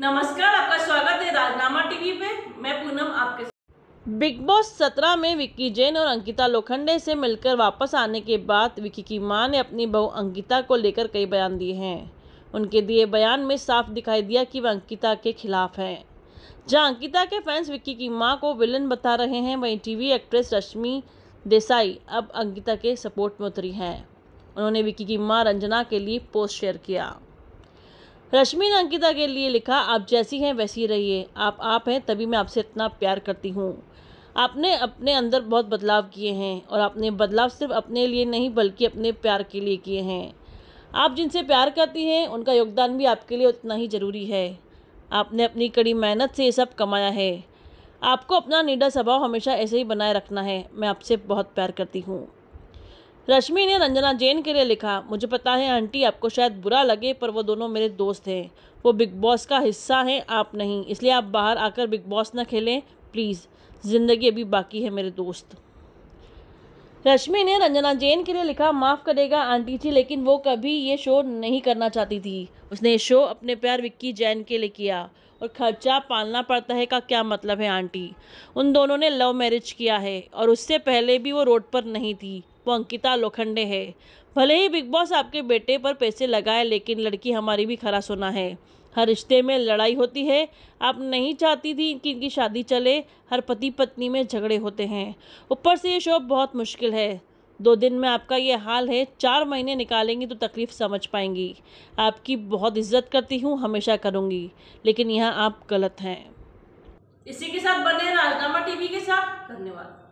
नमस्कार आपका स्वागत है राजनामा टीवी पे मैं पूनम आपके बिग बॉस सत्रह में विक्की जैन और अंकिता लोखंडे से मिलकर वापस आने के बाद विक्की की मां ने अपनी बहू अंकिता को लेकर कई बयान दिए हैं उनके दिए बयान में साफ दिखाई दिया कि वह अंकिता के खिलाफ हैं जहां अंकिता के फैंस विक्की की मां को विलन बता रहे हैं वहीं टीवी एक्ट्रेस रश्मि देसाई अब अंकिता के सपोर्ट में उतरी हैं उन्होंने विक्की की माँ रंजना के लिए पोस्ट शेयर किया रश्मि ने अंकिता के लिए लिखा आप जैसी हैं वैसी रहिए आप आप हैं तभी मैं आपसे इतना प्यार करती हूँ आपने अपने अंदर बहुत बदलाव किए हैं और आपने बदलाव सिर्फ अपने लिए नहीं बल्कि अपने प्यार के लिए किए हैं आप जिनसे प्यार करती हैं उनका योगदान भी आपके लिए उतना ही ज़रूरी है आपने अपनी कड़ी मेहनत से ये सब कमाया है आपको अपना निडर स्वभाव हमेशा ऐसे ही बनाए रखना है मैं आपसे बहुत प्यार करती हूँ रश्मि ने रंजना जैन के लिए लिखा मुझे पता है आंटी आपको शायद बुरा लगे पर वो दोनों मेरे दोस्त हैं वो बिग बॉस का हिस्सा हैं आप नहीं इसलिए आप बाहर आकर बिग बॉस ना खेलें प्लीज़ ज़िंदगी अभी बाकी है मेरे दोस्त रश्मि ने रंजना जैन के लिए लिखा माफ़ करेगा आंटी जी लेकिन वो कभी ये शो नहीं करना चाहती थी उसने ये शो अपने प्यार विक्की जैन के लिए किया और खर्चा पालना पड़ता है का क्या मतलब है आंटी उन दोनों ने लव मैरिज किया है और उससे पहले भी वो रोड पर नहीं थी वो अंकिता लोखंडे है भले ही बिग बॉस आपके बेटे पर पैसे लगाए लेकिन लड़की हमारी भी खरा सोना है हर रिश्ते में लड़ाई होती है आप नहीं चाहती थी कि इनकी शादी चले हर पति पत्नी में झगड़े होते हैं ऊपर से ये शो बहुत मुश्किल है दो दिन में आपका ये हाल है चार महीने निकालेंगी तो तकलीफ़ समझ पाएंगी आपकी बहुत इज्जत करती हूँ हमेशा करूँगी लेकिन यहाँ आप गलत हैं इसी के साथ बने राजनामा टीवी के साथ धन्यवाद